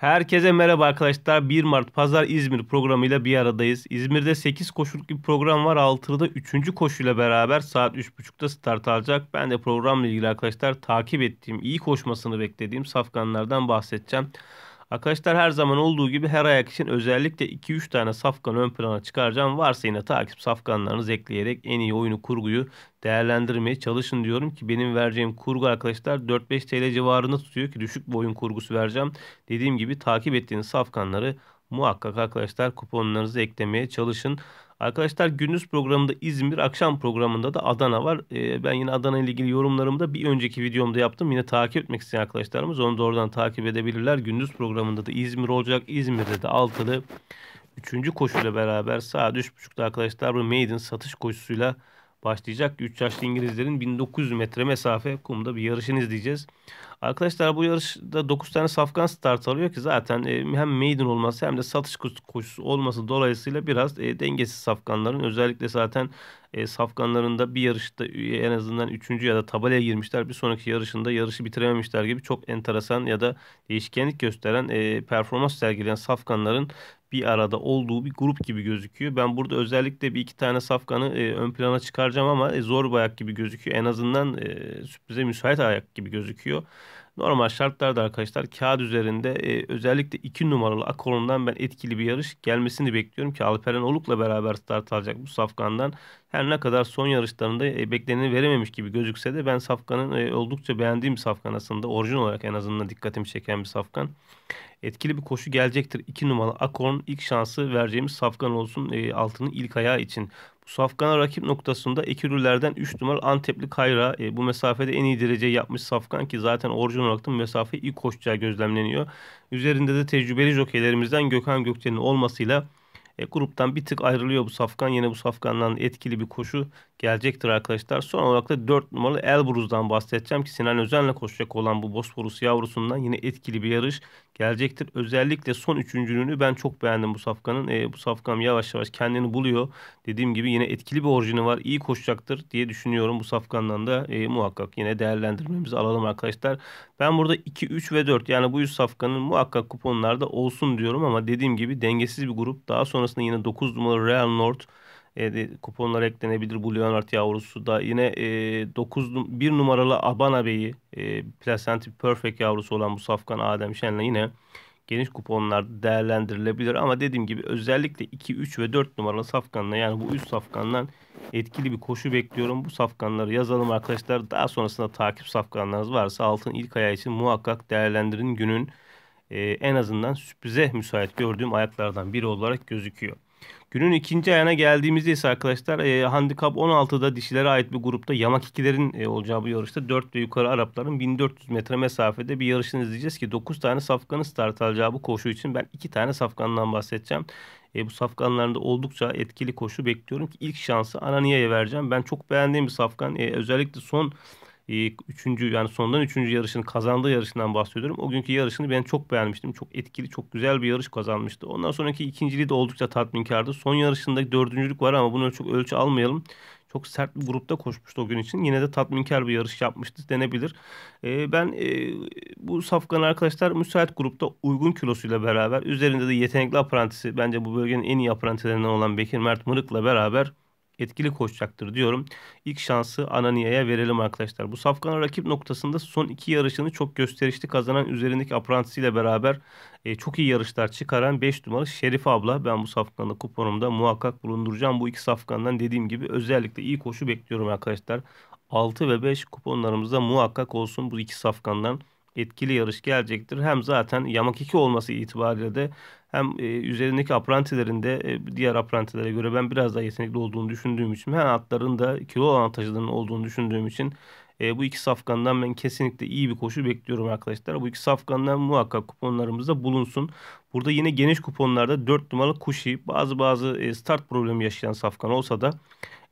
Herkese merhaba arkadaşlar. 1 Mart Pazar İzmir programıyla bir aradayız. İzmir'de 8 koşuluk bir program var. Altırı'da 3. koşuyla beraber saat 3.30'da start alacak. Ben de programla ilgili arkadaşlar takip ettiğim, iyi koşmasını beklediğim safkanlardan bahsedeceğim. Arkadaşlar her zaman olduğu gibi her ayak için özellikle 2-3 tane safkan ön plana çıkaracağım. Varsa yine takip safkanlarınızı ekleyerek en iyi oyunu kurguyu değerlendirmeye çalışın diyorum ki benim vereceğim kurgu arkadaşlar 4-5 TL civarında tutuyor ki düşük bir oyun kurgusu vereceğim. Dediğim gibi takip ettiğiniz safkanları muhakkak arkadaşlar kuponlarınızı eklemeye çalışın. Arkadaşlar gündüz programında İzmir, akşam programında da Adana var. Ee, ben yine Adana ile ilgili yorumlarımı da bir önceki videomda yaptım. Yine takip etmek isteyen arkadaşlarımız onu da oradan takip edebilirler. Gündüz programında da İzmir olacak. İzmir'de de altılı üçüncü koşuyla beraber saat 3.30'da arkadaşlar bu maiden satış koşusuyla başlayacak. 3 yaşlı İngilizlerin 1900 metre mesafe kumda bir yarışını izleyeceğiz. Arkadaşlar bu yarışta 9 tane safkan start alıyor ki zaten e, hem maiden olması hem de satış koşusu olması dolayısıyla biraz e, dengesiz safkanların özellikle zaten e, safkanlarında bir yarışta en azından 3. ya da tabelaya girmişler. Bir sonraki yarışında yarışı bitirememişler gibi çok enteresan ya da değişkenlik gösteren e, performans sergileyen safkanların bir arada olduğu bir grup gibi gözüküyor. Ben burada özellikle bir iki tane safkanı e, ön plana çıkaracağım ama e, zor bir ayak gibi gözüküyor. En azından e, sürprize müsait ayak gibi gözüküyor. Normal şartlarda arkadaşlar kağıt üzerinde e, özellikle 2 numaralı Akolon'dan ben etkili bir yarış gelmesini bekliyorum ki Alperen Oluk'la beraber start alacak bu Safkan'dan. Her ne kadar son yarışlarında e, bekleneni verememiş gibi gözükse de ben Safkan'ın e, oldukça beğendiğim bir Safkan aslında. Orijin olarak en azından dikkatimi çeken bir Safkan etkili bir koşu gelecektir. 2 numaralı Akorn ilk şansı vereceğimiz Safkan olsun e, altının ilk ayağı için. Bu Safkan'a rakip noktasında Ekürülerden 3 numaralı Antepli Kayra e, bu mesafede en iyi derece yapmış Safkan ki zaten orijinal olarak da mesafeyi ilk koşacağı gözlemleniyor. Üzerinde de tecrübeli jokeylerimizden Gökhan Gökçen'in olmasıyla e, gruptan bir tık ayrılıyor bu Safkan. Yine bu Safkan'dan etkili bir koşu gelecektir arkadaşlar. Son olarak da 4 numaralı Elbruz'dan bahsedeceğim ki Sinan Özen'le koşacak olan bu Bosporus yavrusundan yine etkili bir yarış gelecektir. Özellikle son üçüncülüğünü ben çok beğendim bu Safkan'ın. E, bu Safkan yavaş yavaş kendini buluyor. Dediğim gibi yine etkili bir orijini var. İyi koşacaktır diye düşünüyorum bu Safkan'dan da e, muhakkak yine değerlendirmemizi alalım arkadaşlar. Ben burada 2, 3 ve 4 yani bu yüz Safkan'ın muhakkak kuponlarda olsun diyorum ama dediğim gibi dengesiz bir grup. Daha sonra sonrasında yine 9 numaralı Real Nord e, kuponlara eklenebilir bu Leonard yavrusu da. Yine e, 9 1 numaralı Abana Bey'i e, Placenti Perfect yavrusu olan bu Safkan Adem Şen'le yine geniş kuponlar değerlendirilebilir. Ama dediğim gibi özellikle 2, 3 ve 4 numaralı safkanla yani bu üst safkandan etkili bir koşu bekliyorum. Bu safkanları yazalım arkadaşlar. Daha sonrasında takip safkanlarınız varsa altın ilk ayağı için muhakkak değerlendirin günün e, en azından sürprize müsait gördüğüm ayaklardan biri olarak gözüküyor. Günün ikinci ayağına geldiğimizde ise arkadaşlar e, handikap 16'da dişilere ait bir grupta yamak ikilerin e, olacağı bu yarışta 4 ve yukarı Arapların 1400 metre mesafede bir yarışını izleyeceğiz ki 9 tane safkanın start alacağı bu koşu için ben 2 tane safkandan bahsedeceğim. E, bu safkanlarında oldukça etkili koşu bekliyorum ki ilk şansı Anania'ya vereceğim. Ben çok beğendiğim bir safkan. E, özellikle son ee, üçüncü yani sondan üçüncü yarışın kazandığı yarışından bahsediyorum. O günkü yarışını ben çok beğenmiştim. Çok etkili, çok güzel bir yarış kazanmıştı. Ondan sonraki ikinciliği de oldukça tatminkardı. Son yarışında dördüncülük var ama bunu çok ölçü almayalım çok sert bir grupta koşmuştu o gün için. Yine de tatminkar bir yarış yapmıştı denebilir. E, ben e, bu Safkan arkadaşlar müsait grupta uygun kilosuyla beraber üzerinde de yetenekli aprantisi bence bu bölgenin en iyi aprentilerinden olan Bekir Mert Mırık'la beraber etkili koşacaktır diyorum. İlk şansı Ananiyaya verelim arkadaşlar. Bu Safkan'ın rakip noktasında son iki yarışını çok gösterişli kazanan üzerindeki Apprentice beraber e, çok iyi yarışlar çıkaran 5 numaralı Şerif abla. Ben bu Safkan'ı kuponumda muhakkak bulunduracağım. Bu iki Safkan'dan dediğim gibi özellikle iyi koşu bekliyorum arkadaşlar. 6 ve 5 kuponlarımızda muhakkak olsun bu iki Safkan'dan etkili yarış gelecektir. Hem zaten yamak 2 olması itibariyle de hem e, üzerindeki aprantilerinde e, diğer aprantilere göre ben biraz daha yetenekli olduğunu düşündüğüm için hem atların da kilo avantajlarının olduğunu düşündüğüm için e, bu iki safkandan ben kesinlikle iyi bir koşu bekliyorum arkadaşlar. Bu iki safkandan muhakkak kuponlarımızda bulunsun. Burada yine geniş kuponlarda 4 numaralı Kuşi bazı bazı e, start problemi yaşayan safkan olsa da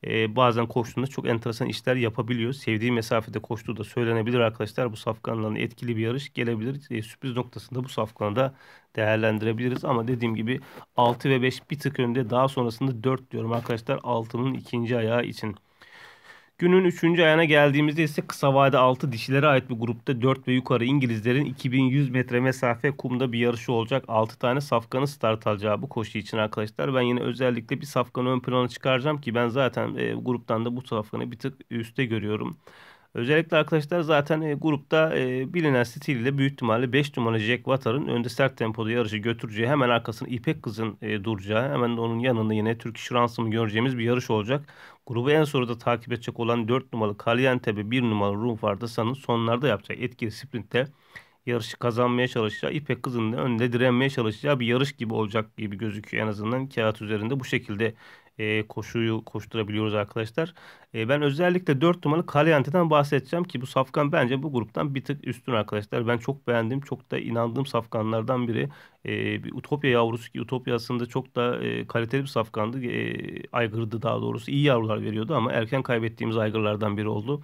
e, bazen koştuğunda çok enteresan işler yapabiliyor. Sevdiği mesafede koştuğu da söylenebilir arkadaşlar. Bu safkanların etkili bir yarış gelebilir. E, sürpriz noktasında bu safkanı da değerlendirebiliriz. Ama dediğim gibi 6 ve 5 bir tık önde daha sonrasında 4 diyorum arkadaşlar. Altının ikinci ayağı için. Günün 3. ayağına geldiğimizde ise kısa vade 6 dişilere ait bir grupta 4 ve yukarı İngilizlerin 2100 metre mesafe kumda bir yarışı olacak. 6 tane safkanı start alacağı bu koşu için arkadaşlar. Ben yine özellikle bir safkanı ön plana çıkaracağım ki ben zaten e, gruptan da bu safkanı bir tık üstte görüyorum. Özellikle arkadaşlar zaten e, grupta e, bilinen stiliyle büyük ihtimalle 5 numara Jack Watar'ın önde sert tempoda yarışı götüreceği hemen arkasında İpek Kız'ın e, duracağı hemen de onun yanında yine Türk Ransom göreceğimiz bir yarış olacak. Grubu en sonunda takip edecek olan 4 numaralı Kalientepe 1 numaralı Rum Fardasa'nın sonlarda yapacak etkili sprintte yarışı kazanmaya çalışacağı İpek Kızı'nın önünde direnmeye çalışacağı bir yarış gibi olacak gibi gözüküyor en azından kağıt üzerinde bu şekilde e, koşuyu koşturabiliyoruz arkadaşlar. E, ben özellikle 4 numaralı Kalianti'den bahsedeceğim ki bu safkan bence bu gruptan bir tık üstün arkadaşlar. Ben çok beğendim. Çok da inandığım safkanlardan biri. E, bir Utopya yavrusu ki Utopya aslında çok da e, kaliteli bir safkandı. E, aygırdı daha doğrusu. iyi yavrular veriyordu ama erken kaybettiğimiz aygırlardan biri oldu.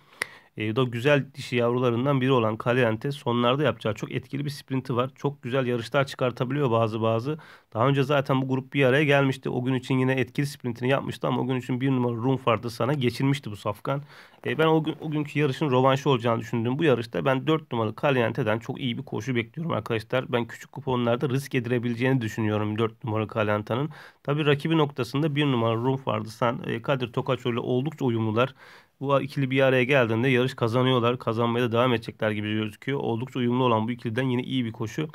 E, da güzel dişi yavrularından biri olan Caliente sonlarda yapacağı çok etkili bir sprinti var. Çok güzel yarışlar çıkartabiliyor bazı bazı. Daha önce zaten bu grup bir araya gelmişti. O gün için yine etkili sprintini yapmıştı ama o gün için bir numara Rum vardı sana geçilmişti bu safkan. E, ben o, gün, o günkü yarışın rovanşı olacağını düşündüğüm bu yarışta ben dört numaralı Caliente'den çok iyi bir koşu bekliyorum arkadaşlar. Ben küçük kuponlarda risk edilebileceğini düşünüyorum dört numaralı Caliente'nin. Tabi rakibi noktasında bir numara Rum vardı. E, Kadir Tokaçoğlu ile oldukça uyumlular. Bu ikili bir araya geldiğinde yarış kazanıyorlar. Kazanmaya da devam edecekler gibi gözüküyor. Oldukça uyumlu olan bu ikiliden yine iyi bir koşu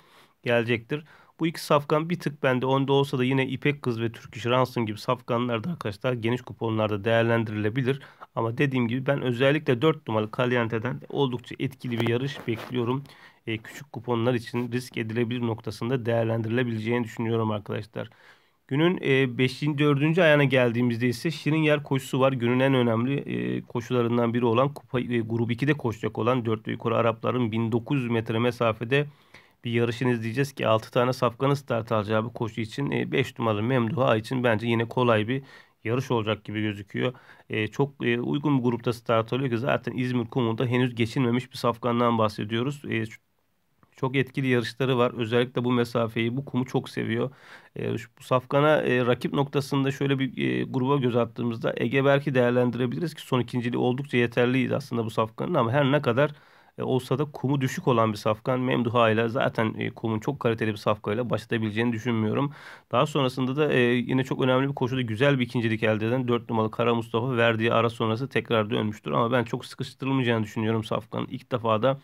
gelecektir. Bu iki safkan bir tık bende onda olsa da yine İpek Kız ve Turkish Ransom gibi safkanlar da arkadaşlar geniş kuponlarda değerlendirilebilir. Ama dediğim gibi ben özellikle 4 numaralı Caliente'den oldukça etkili bir yarış bekliyorum. E, küçük kuponlar için risk edilebilir noktasında değerlendirilebileceğini düşünüyorum arkadaşlar. Günün 5. E, 4. ayağına geldiğimizde ise Şirin Yer koşusu var. Günün en önemli e, koşularından biri olan kupa, e, grup 2'de koşacak olan 4 yukarı Arapların 1900 metre mesafede bir yarışını izleyeceğiz ki 6 tane safkanın start alacağı bir koşu için e, 5 numaralı Memduha için bence yine kolay bir yarış olacak gibi gözüküyor. E, çok e, uygun bir grupta start alıyor ki zaten İzmir kumunda henüz geçinmemiş bir safkandan bahsediyoruz. Çok etkili yarışları var. Özellikle bu mesafeyi, bu kumu çok seviyor. E, bu Safkan'a e, rakip noktasında şöyle bir e, gruba göz attığımızda Ege belki değerlendirebiliriz ki son ikinciliği oldukça yeterliydi aslında bu Safkan'ın ama her ne kadar e, olsa da kumu düşük olan bir safkan Memduha ile zaten e, kumun çok kaliteli bir safkayla başlatabileceğini düşünmüyorum. Daha sonrasında da e, yine çok önemli bir koşuda güzel bir ikincilik elde eden 4 numaralı Kara Mustafa verdiği ara sonrası tekrar dönmüştür. Ama ben çok sıkıştırılmayacağını düşünüyorum safkanın. ilk defa da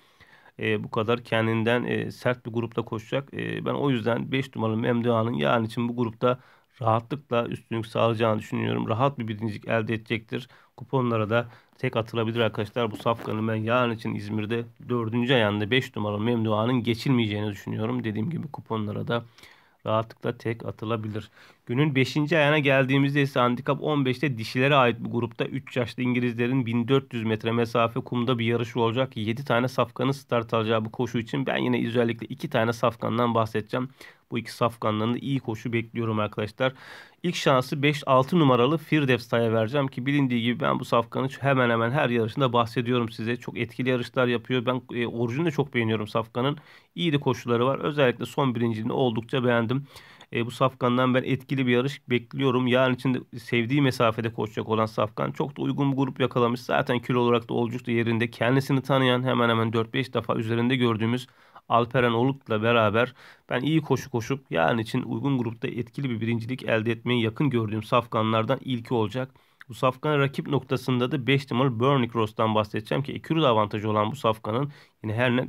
e, bu kadar kendinden e, sert bir grupta koşacak. E, ben o yüzden 5 numaralı Memduhan'ın yarın için bu grupta rahatlıkla üstünlük sağlayacağını düşünüyorum. Rahat bir birincilik elde edecektir. Kuponlara da tek atılabilir arkadaşlar. Bu safkanın ben yarın için İzmir'de 4. ayağında 5 numaralı Memduhan'ın geçilmeyeceğini düşünüyorum. Dediğim gibi kuponlara da rahatlıkla tek atılabilir. Günün 5. ayağına geldiğimizde ise handikap 15'te dişilere ait bir grupta 3 yaşlı İngilizlerin 1400 metre mesafe kumda bir yarışı olacak. 7 tane safkanın start alacağı bu koşu için ben yine özellikle 2 tane safkandan bahsedeceğim. Bu iki safkandan da iyi koşu bekliyorum arkadaşlar. İlk şansı 5-6 numaralı Firdevsta'ya vereceğim ki bilindiği gibi ben bu safkanı hemen hemen her yarışında bahsediyorum size. Çok etkili yarışlar yapıyor. Ben e, orijini de çok beğeniyorum safkanın. İyi de koşuları var. Özellikle son birinciliğini oldukça beğendim. E, bu Safkan'dan ben etkili bir yarış bekliyorum. Yarın için sevdiği mesafede koşacak olan Safkan çok da uygun bir grup yakalamış. Zaten kilo olarak da oldukça yerinde. Kendisini tanıyan hemen hemen 4-5 defa üzerinde gördüğümüz Alperen Oluk'la beraber ben iyi koşu koşup yarın için uygun grupta etkili bir birincilik elde etmeyi yakın gördüğüm Safkanlardan ilki olacak. Bu Safkan'ın rakip noktasında da 5 numaralı Bernie Cross'tan bahsedeceğim ki ekürü avantajı olan bu Safkan'ın yine her ne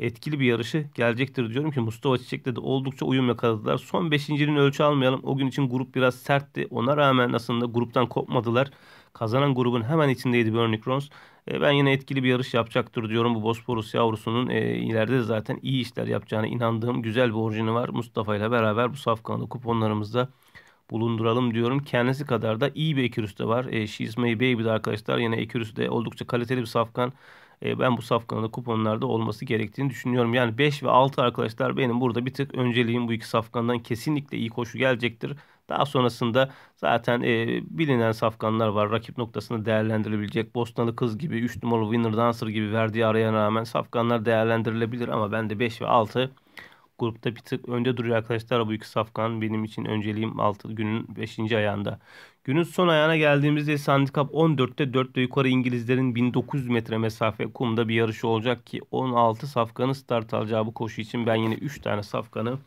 etkili bir yarışı gelecektir diyorum ki Mustafa Çiçek'le de oldukça uyum yakaladılar. Son beşincinin ölçü almayalım. O gün için grup biraz sertti. Ona rağmen aslında gruptan kopmadılar. Kazanan grubun hemen içindeydi Bernie Krons. E, ben yine etkili bir yarış yapacaktır diyorum. Bu Bosporus yavrusunun e, ileride de zaten iyi işler yapacağına inandığım güzel bir orijini var. Mustafa ile beraber bu safkanı kuponlarımızda bulunduralım diyorum. Kendisi kadar da iyi bir ekürüsü de var. E, She's My Baby'de arkadaşlar. Yine ekürüsü de oldukça kaliteli bir safkan. E, ben bu safkanın kuponlarda olması gerektiğini düşünüyorum. Yani 5 ve 6 arkadaşlar benim burada bir tık önceliğim bu iki safkandan kesinlikle iyi koşu gelecektir. Daha sonrasında zaten e, bilinen safkanlar var. Rakip noktasını değerlendirebilecek. Bostalı Kız gibi, 3 numaralı Winner Dancer gibi verdiği araya rağmen safkanlar değerlendirilebilir. Ama ben de 5 ve 6 grupta bir tık önde duruyor arkadaşlar. Bu iki safkan benim için önceliğim 6 günün 5. ayağında. Günün son ayağına geldiğimizde ise handikap 14'te 4 ve yukarı İngilizlerin 1900 metre mesafe kumda bir yarışı olacak ki 16 safkanın start alacağı bu koşu için ben yine 3 tane safkanı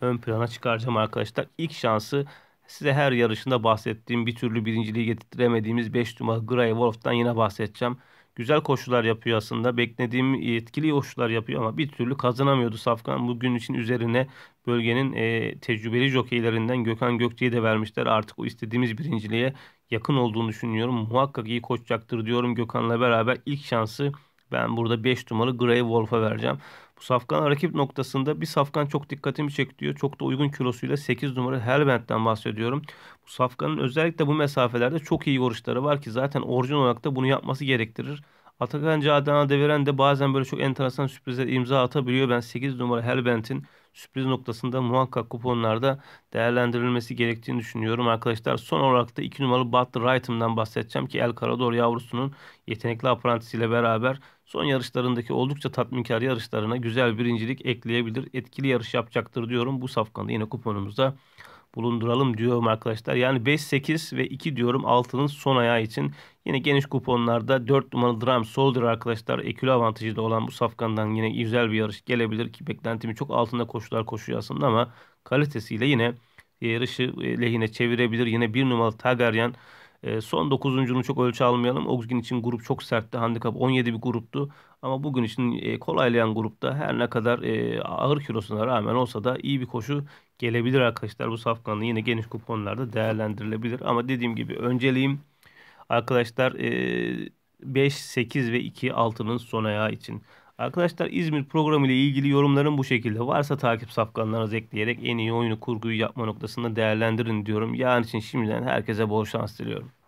ön plana çıkaracağım arkadaşlar. İlk şansı size her yarışında bahsettiğim bir türlü birinciliği getiremediğimiz 5 numara Gray Wolf'tan yine bahsedeceğim. Güzel koşular yapıyor aslında. Beklediğim etkili koşular yapıyor ama bir türlü kazanamıyordu Safkan. Bugün için üzerine bölgenin e, tecrübeli jokeylerinden Gökhan Gökçe'yi de vermişler. Artık o istediğimiz birinciliğe yakın olduğunu düşünüyorum. Muhakkak iyi koşacaktır diyorum Gökhan'la beraber ilk şansı ben burada 5 numaralı Grey Wolf'a vereceğim. Bu safkan rakip noktasında bir safkan çok dikkatimi çekiyor. Çok da uygun kilosuyla 8 numara Hellbent'ten bahsediyorum. Bu safkanın özellikle bu mesafelerde çok iyi vuruşları var ki zaten orijinal olarak da bunu yapması gerektirir. Atakan Cadana Deveren de bazen böyle çok enteresan sürprizler imza atabiliyor. Ben 8 numara Hellbent'in sürpriz noktasında muhakkak kuponlarda değerlendirilmesi gerektiğini düşünüyorum arkadaşlar. Son olarak da 2 numaralı Butler Wrightham'dan bahsedeceğim ki El Karador yavrusunun yetenekli aprantisiyle beraber son yarışlarındaki oldukça tatminkar yarışlarına güzel birincilik ekleyebilir. Etkili yarış yapacaktır diyorum. Bu safkanda yine kuponumuzda bulunduralım diyorum arkadaşlar. Yani 5, 8 ve 2 diyorum altının son ayağı için. Yine geniş kuponlarda 4 numaralı Dram Soldier arkadaşlar. Ekülü avantajı da olan bu safkandan yine güzel bir yarış gelebilir ki beklentimi çok altında koşular koşuyor aslında ama kalitesiyle yine yarışı e, lehine çevirebilir. Yine 1 numaralı Tagaryan ee, son dokuzuncunu çok ölçü almayalım. O gün için grup çok sertti. Handikap 17 bir gruptu. Ama bugün için e, kolaylayan grupta her ne kadar e, ağır kilosuna rağmen olsa da iyi bir koşu gelebilir arkadaşlar. Bu safkanın yine geniş kuponlarda değerlendirilebilir. Ama dediğim gibi önceliğim arkadaşlar 5, e, 8 ve 2 6'nın son ayağı için. Arkadaşlar İzmir programı ile ilgili yorumlarım bu şekilde. Varsa takip safkanlarınızı ekleyerek en iyi oyunu kurguyu yapma noktasında değerlendirin diyorum. Yarın için şimdiden herkese bol şans diliyorum.